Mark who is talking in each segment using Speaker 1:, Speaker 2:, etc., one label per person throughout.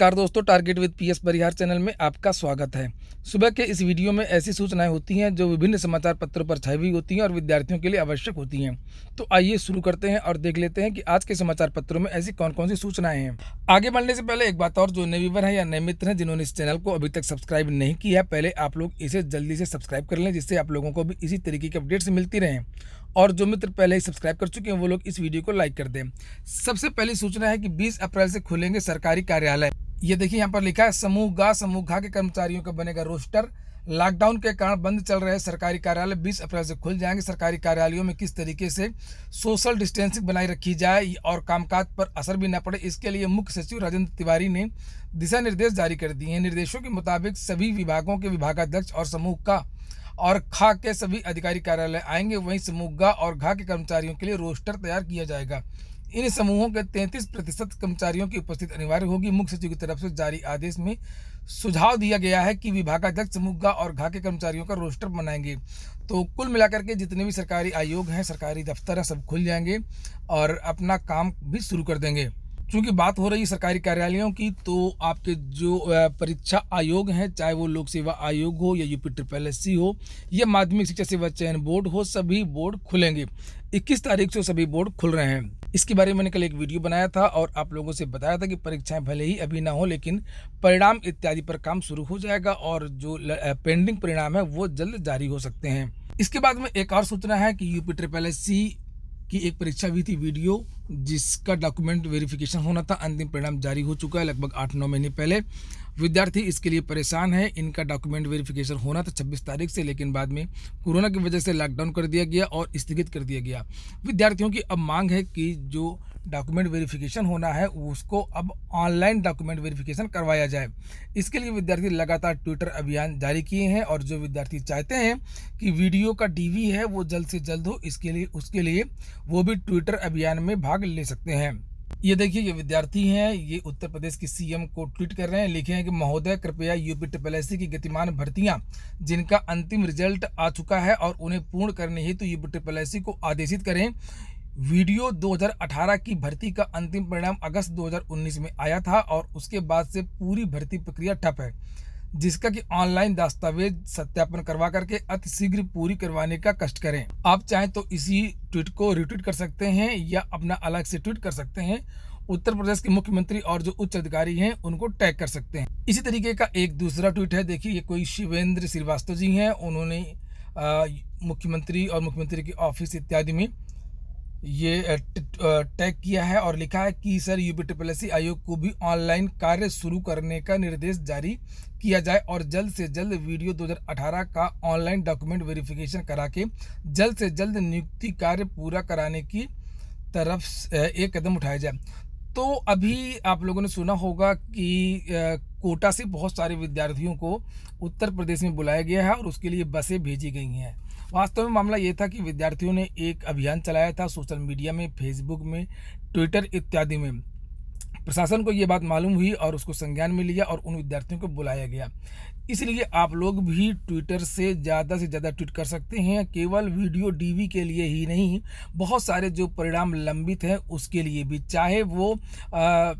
Speaker 1: नमस्कार दोस्तों target with PS Parihar channel में आपका स्वागत है सुबह के इस वीडियो में ऐसी सूचनाएं होती हैं जो विभिन्न समाचार पत्रों पर छाई हुई होती हैं और विद्यार्थियों के लिए आवश्यक होती हैं तो आइए शुरू करते हैं और देख लेते हैं कि आज के समाचार पत्रों में ऐसी कौन कौन सी सूचनाएं हैं आगे बढ़ने से पहले एक बात और जो नए व्यूवर है या नए मित्र हैं जिन्होंने इस चैनल को अभी तक सब्सक्राइब नहीं किया है पहले आप लोग इसे जल्दी से सब्सक्राइब कर लें जिससे आप लोगों को भी इसी तरीके की अपडेट्स मिलती रहें और जो मित्र पहले ही सब्सक्राइब कर चुके हैं वो लोग इस वीडियो को लाइक कर दें सबसे पहली सूचना है कि 20 अप्रैल से खुलेंगे सरकारी कार्यालय ये देखिए यहाँ पर लिखा है समूह गा समूह घा के कर्मचारियों का बनेगा रोस्टर लॉकडाउन के कारण बंद चल रहे सरकारी कार्यालय 20 अप्रैल से खुल जाएंगे सरकारी कार्यालयों में किस तरीके से सोशल डिस्टेंसिंग बनाए रखी जाए और कामकाज पर असर भी न पड़े इसके लिए मुख्य सचिव राजेंद्र तिवारी ने दिशा निर्देश जारी कर दिए हैं निर्देशों के मुताबिक सभी विभागों के विभागाध्यक्ष और समूह का और खा के सभी अधिकारी कार्यालय आएंगे वहीं समूह गा और घा के कर्मचारियों के लिए रोस्टर तैयार किया जाएगा इन समूहों के 33 प्रतिशत कर्मचारियों की उपस्थिति अनिवार्य होगी मुख्य सचिव की तरफ से जारी आदेश में सुझाव दिया गया है कि विभागाध्यक्ष मुग्गा और घा के कर्मचारियों का रोस्टर बनाएंगे तो कुल मिलाकर के जितने भी सरकारी आयोग हैं सरकारी दफ्तर हैं सब खुल जाएंगे और अपना काम भी शुरू कर देंगे चूंकि बात हो रही है सरकारी कार्यालयों की तो आपके जो परीक्षा आयोग हैं चाहे वो लोक सेवा आयोग हो या यूपी ट्रिपल एस हो या माध्यमिक शिक्षा सेवा चयन बोर्ड हो सभी बोर्ड खुलेंगे 21 तारीख से सभी बोर्ड खुल रहे हैं इसके बारे में मैंने कल एक वीडियो बनाया था और आप लोगों से बताया था कि परीक्षाएं भले ही अभी ना हो लेकिन परिणाम इत्यादि पर काम शुरू हो जाएगा और जो पेंडिंग परिणाम है वो जल्द जारी हो सकते हैं इसके बाद में एक और सूचना है कि यूपी ट्रिपल एस की एक परीक्षा भी थी वीडियो जिसका डॉक्यूमेंट वेरिफिकेशन होना था अंतिम परिणाम जारी हो चुका है लगभग आठ नौ महीने पहले विद्यार्थी इसके लिए परेशान है इनका डॉक्यूमेंट वेरिफिकेशन होना था 26 तारीख से लेकिन बाद में कोरोना की वजह से लॉकडाउन कर दिया गया और स्थगित कर दिया गया विद्यार्थियों की अब मांग है कि जो डॉक्यूमेंट वेरिफिकेशन होना है उसको अब ऑनलाइन डॉक्यूमेंट वेरिफिकेशन करवाया जाए इसके लिए विद्यार्थी लगातार ट्विटर अभियान जारी किए हैं और जो विद्यार्थी चाहते हैं कि वीडियो का टीवी है वो जल्द से जल्द हो इसके लिए उसके लिए वो भी ट्विटर अभियान में भाग भाग ले सकते हैं ये देखिए ये विद्यार्थी हैं ये उत्तर प्रदेश के सीएम को ट्वीट कर रहे हैं लिखे हैं कि महोदय कृपया यूपी ट्रिपल एस की गतिमान भर्तियां जिनका अंतिम रिजल्ट आ चुका है और उन्हें पूर्ण करने हेतु तो यूपी ट्रिपल एस को आदेशित करें वीडियो 2018 की भर्ती का अंतिम परिणाम अगस्त 2019 में आया था और उसके बाद से पूरी भर्ती प्रक्रिया ठप है जिसका कि ऑनलाइन दस्तावेज सत्यापन करवा करके अतिशीघ्र पूरी करवाने का कष्ट करें आप चाहे तो इसी ट्वीट को रिट्वीट कर सकते हैं या अपना अलग से ट्वीट कर सकते हैं उत्तर प्रदेश के मुख्यमंत्री और जो उच्च अधिकारी हैं उनको टैग कर सकते हैं इसी तरीके का एक दूसरा ट्वीट है देखिए ये कोई शिवेंद्र श्रीवास्तव जी हैं उन्होंने मुख्यमंत्री और मुख्यमंत्री की ऑफिस इत्यादि में ये टैग किया है और लिखा है कि सर यू ट्रिपल आयोग को भी ऑनलाइन कार्य शुरू करने का निर्देश जारी किया जाए और जल्द से जल्द वीडियो 2018 का ऑनलाइन डॉक्यूमेंट वेरिफिकेशन करा के जल्द से जल्द नियुक्ति कार्य पूरा कराने की तरफ एक कदम उठाया जाए तो अभी आप लोगों ने सुना होगा कि कोटा से बहुत सारे विद्यार्थियों को उत्तर प्रदेश में बुलाया गया है और उसके लिए बसें भेजी गई हैं वास्तव में मामला ये था कि विद्यार्थियों ने एक अभियान चलाया था सोशल मीडिया में फेसबुक में ट्विटर इत्यादि में प्रशासन को ये बात मालूम हुई और उसको संज्ञान में लिया और उन विद्यार्थियों को बुलाया गया इसलिए आप लोग भी ट्विटर से ज़्यादा से ज़्यादा ट्वीट कर सकते हैं केवल वीडियो डीवी के लिए ही नहीं बहुत सारे जो परिणाम लंबित हैं उसके लिए भी चाहे वो आ,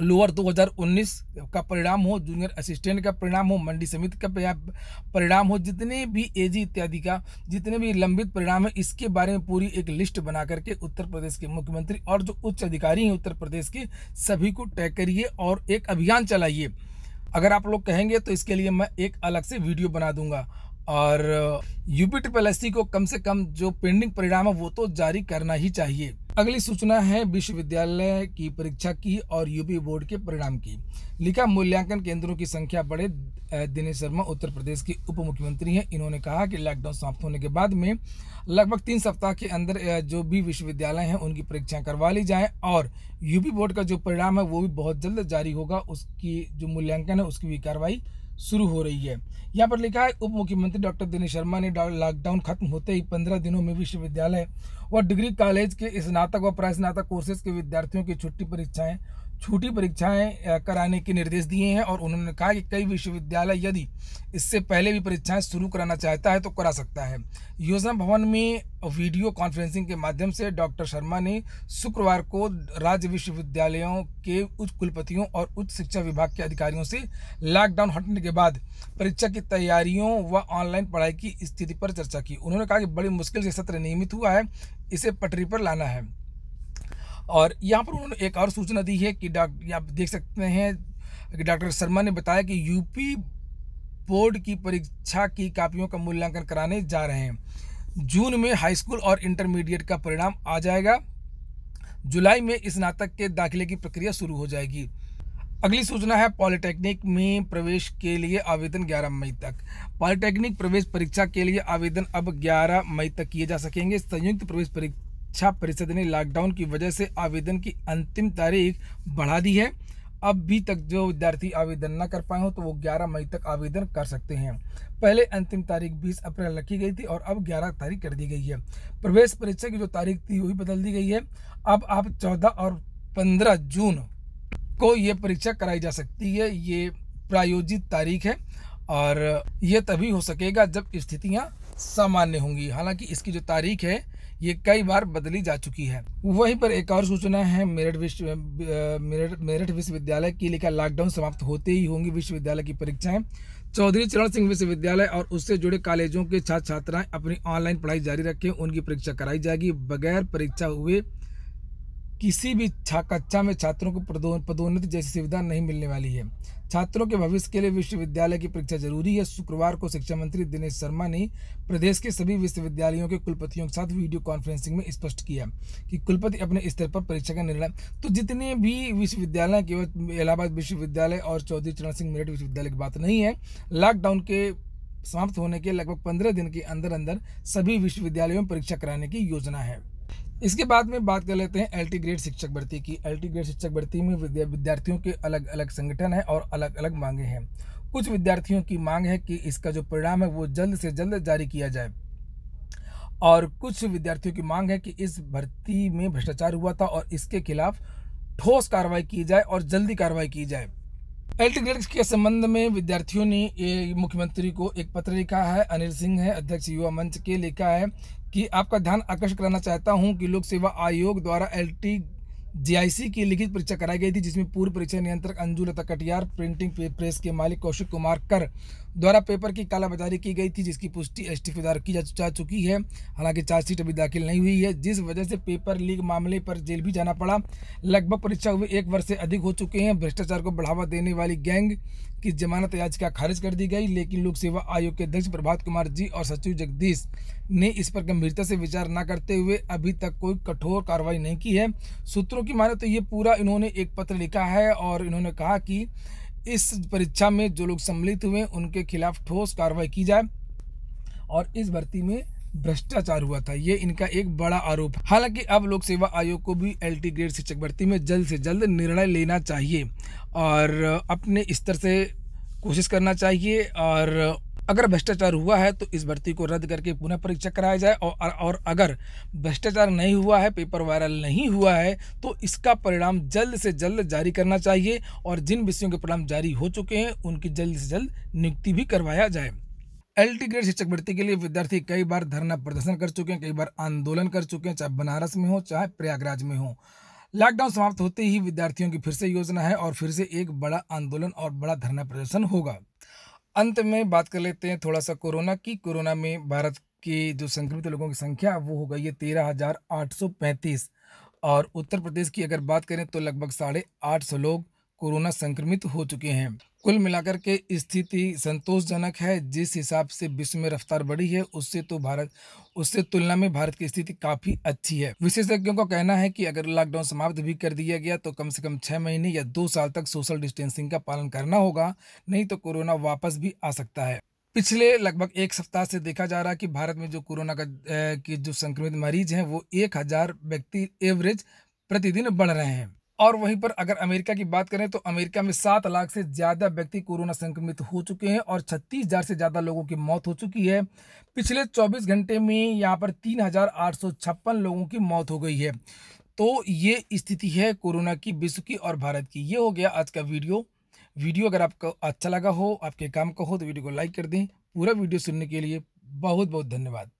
Speaker 1: लोअर 2019 का परिणाम हो जूनियर असिस्टेंट का परिणाम हो मंडी समिति का परिणाम हो जितने भी एजी इत्यादि का जितने भी लंबित परिणाम है इसके बारे में पूरी एक लिस्ट बना करके उत्तर प्रदेश के मुख्यमंत्री और जो उच्च अधिकारी हैं उत्तर प्रदेश के सभी को टैग करिए और एक अभियान चलाइए अगर आप लोग कहेंगे तो इसके लिए मैं एक अलग से वीडियो बना दूंगा और यूपी ट्रिपल एस को कम से कम जो पेंडिंग परिणाम है वो तो जारी करना ही चाहिए अगली सूचना है विश्वविद्यालय की परीक्षा की और यूपी बोर्ड के परिणाम की लिखा मूल्यांकन केंद्रों की संख्या बढ़े दिनेश शर्मा उत्तर प्रदेश के उप मुख्यमंत्री हैं इन्होंने कहा कि लॉकडाउन समाप्त होने के बाद में लगभग तीन सप्ताह के अंदर जो भी विश्वविद्यालय हैं उनकी परीक्षाएं करवा ली जाएं और यूपी बोर्ड का जो परिणाम है वो भी बहुत जल्द जारी होगा उसकी जो मूल्यांकन है उसकी भी कार्रवाई शुरू हो रही है यहाँ पर लिखा है उप मुख्यमंत्री डॉक्टर दिनेश शर्मा ने लॉकडाउन खत्म होते ही पंद्रह दिनों में विश्वविद्यालय व डिग्री कॉलेज के स्नातक व प्रस्नातक कोर्सेज के विद्यार्थियों की छुट्टी परीक्षाएं छुट्टी परीक्षाएं कराने के निर्देश दिए हैं और उन्होंने कहा कि कई विश्वविद्यालय यदि इससे पहले भी परीक्षाएं शुरू कराना चाहता है तो करा सकता है योजना भवन में वीडियो कॉन्फ्रेंसिंग के माध्यम से डॉक्टर शर्मा ने शुक्रवार को राज्य विश्वविद्यालयों के उच्च कुलपतियों और उच्च शिक्षा विभाग के अधिकारियों से लॉकडाउन हटने के बाद परीक्षा की तैयारियों व ऑनलाइन पढ़ाई की स्थिति पर चर्चा की उन्होंने कहा कि बड़ी मुश्किल से सत्र नियमित हुआ है इसे पटरी पर लाना है और यहाँ पर उन्होंने एक और सूचना दी है कि डॉक्टर आप देख सकते हैं कि डॉक्टर शर्मा ने बताया कि यूपी बोर्ड की परीक्षा की कापियों का मूल्यांकन कराने जा रहे हैं जून में हाई स्कूल और इंटरमीडिएट का परिणाम आ जाएगा जुलाई में स्नातक के दाखिले की प्रक्रिया शुरू हो जाएगी अगली सूचना है पॉलिटेक्निक में प्रवेश के लिए आवेदन 11 मई तक पॉलिटेक्निक प्रवेश परीक्षा के लिए आवेदन अब 11 मई तक किए जा सकेंगे संयुक्त प्रवेश परीक्षा परिषद ने लॉकडाउन की वजह से आवेदन की अंतिम तारीख बढ़ा दी है अब भी तक जो विद्यार्थी आवेदन न कर पाए हों तो वो 11 मई तक आवेदन कर सकते हैं पहले अंतिम तारीख 20 अप्रैल रखी गई थी और अब 11 तारीख कर दी गई है प्रवेश परीक्षा की जो तारीख थी वही बदल दी गई है अब आप 14 और 15 जून को ये परीक्षा कराई जा सकती है ये प्रायोजित तारीख है और ये तभी हो सकेगा जब स्थितियाँ सामान्य होंगी हालांकि इसकी जो तारीख है ये कई बार बदली जा चुकी है वहीं पर एक और सूचना है मेरठ विश्व मेरठ मेरठ विश्वविद्यालय की लिखा लॉकडाउन समाप्त होते ही होंगी विश्वविद्यालय की परीक्षाएं चौधरी चरण सिंह विश्वविद्यालय और उससे जुड़े कॉलेजों के छात्र छात्राएं अपनी ऑनलाइन पढ़ाई जारी रखें उनकी परीक्षा कराई जाएगी बगैर परीक्षा हुए किसी भी कक्षा में छात्रों को पदोन्नति जैसी सुविधा नहीं मिलने वाली है छात्रों के भविष्य के लिए विश्वविद्यालय की परीक्षा जरूरी है शुक्रवार को शिक्षा मंत्री दिनेश शर्मा ने प्रदेश के सभी विश्वविद्यालयों के कुलपतियों के साथ वीडियो कॉन्फ्रेंसिंग में स्पष्ट किया कि कुलपति अपने स्तर पर परीक्षा का निर्णय तो जितने भी विश्वविद्यालय केवल इलाहाबाद विश्वविद्यालय और चौधरी चरण सिंह मेरठ विश्वविद्यालय की बात नहीं है लॉकडाउन के समाप्त होने के लगभग पंद्रह दिन के अंदर अंदर सभी विश्वविद्यालयों में परीक्षा कराने की योजना है इसके बाद में बात कर लेते हैं एल्टी ग्रेड शिक्षक भर्ती की एल्टी ग्रेड शिक्षक भर्ती में विद्यार्थियों के अलग अलग संगठन हैं और अलग अलग मांगे हैं कुछ विद्यार्थियों की मांग है कि इसका जो परिणाम है वो जल्द से जल्द जारी किया जाए और कुछ विद्यार्थियों की मांग है कि इस भर्ती में भ्रष्टाचार हुआ था और इसके खिलाफ ठोस कार्रवाई की जाए और जल्दी कार्रवाई की जाए एल्टी ग्रेड के संबंध में विद्यार्थियों ने मुख्यमंत्री को एक पत्र लिखा है अनिल सिंह है अध्यक्ष युवा मंच के लिखा है कि आपका ध्यान आकर्षित कराना चाहता हूं कि लोक सेवा आयोग द्वारा एल टी की लिखित परीक्षा कराई गई थी जिसमें पूर्व परीक्षा नियंत्रक अंजू लता कटियार प्रिंटिंग प्रेस के मालिक कौशिक कुमार कर द्वारा पेपर की कालाबाजारी की गई थी जिसकी पुष्टि एस टी की जा चुकी है हालांकि चार्जशीट अभी दाखिल नहीं हुई है जिस वजह से पेपर लीक मामले पर जेल भी जाना पड़ा लगभग परीक्षा हुए एक वर्ष से अधिक हो चुके हैं भ्रष्टाचार को बढ़ावा देने वाली गैंग की जमानत याचिका खारिज कर दी गई लेकिन लोक सेवा आयोग के अध्यक्ष प्रभात कुमार जी और सचिव जगदीश ने इस पर गंभीरता से विचार न करते हुए अभी तक कोई कठोर कार्रवाई नहीं की है सूत्रों की माने तो ये पूरा इन्होंने एक पत्र लिखा है और इन्होंने कहा कि इस परीक्षा में जो लोग सम्मिलित हुए उनके खिलाफ ठोस कार्रवाई की जाए और इस भर्ती में भ्रष्टाचार हुआ था ये इनका एक बड़ा आरोप हालांकि अब लोक सेवा आयोग को भी एल टी ग्रेड शिक्षक भर्ती में जल्द से जल्द निर्णय लेना चाहिए और अपने स्तर से कोशिश करना चाहिए और अगर भ्रष्टाचार हुआ है तो इस भर्ती को रद्द करके पुनः परीक्षा कराया जाए और और अगर भ्रष्टाचार नहीं हुआ है पेपर वायरल नहीं हुआ है तो इसका परिणाम जल्द से जल्द जारी करना चाहिए और जिन विषयों के परिणाम जारी हो चुके हैं उनकी जल्द से जल्द नियुक्ति भी करवाया जाए एल टी ग्रेड शिक्षक भर्ती के लिए विद्यार्थी कई बार धरना प्रदर्शन कर चुके हैं कई बार आंदोलन कर चुके हैं चाहे बनारस में हो चाहे प्रयागराज में हो लॉकडाउन समाप्त होते ही विद्यार्थियों की फिर से योजना है और फिर से एक बड़ा आंदोलन और बड़ा धरना प्रदर्शन होगा अंत में बात कर लेते हैं थोड़ा सा कोरोना की कोरोना में भारत की जो संक्रमित लोगों की संख्या वो हो गई है तेरह हज़ार आठ सौ पैंतीस और उत्तर प्रदेश की अगर बात करें तो लगभग साढ़े आठ सौ लोग कोरोना संक्रमित हो चुके हैं कुल मिलाकर के स्थिति संतोषजनक है जिस हिसाब से विश्व में रफ्तार बढ़ी है उससे तो भारत उससे तुलना में भारत की स्थिति काफी अच्छी है विशेषज्ञों का कहना है कि अगर लॉकडाउन समाप्त भी कर दिया गया तो कम से कम छह महीने या दो साल तक सोशल डिस्टेंसिंग का पालन करना होगा नहीं तो कोरोना वापस भी आ सकता है पिछले लगभग एक सप्ताह से देखा जा रहा है कि भारत में जो कोरोना का के जो संक्रमित मरीज हैं वो एक हजार व्यक्ति एवरेज प्रतिदिन बढ़ रहे हैं और वहीं पर अगर अमेरिका की बात करें तो अमेरिका में सात लाख से ज़्यादा व्यक्ति कोरोना संक्रमित हो चुके हैं और छत्तीस हज़ार से ज़्यादा लोगों की मौत हो चुकी है पिछले 24 घंटे में यहाँ पर तीन हज़ार आठ सौ छप्पन लोगों की मौत हो गई है तो ये स्थिति है कोरोना की विश्व की और भारत की ये हो गया आज का वीडियो वीडियो अगर आपको अच्छा लगा हो आपके काम का हो तो वीडियो को लाइक कर दें पूरा वीडियो सुनने के लिए बहुत बहुत धन्यवाद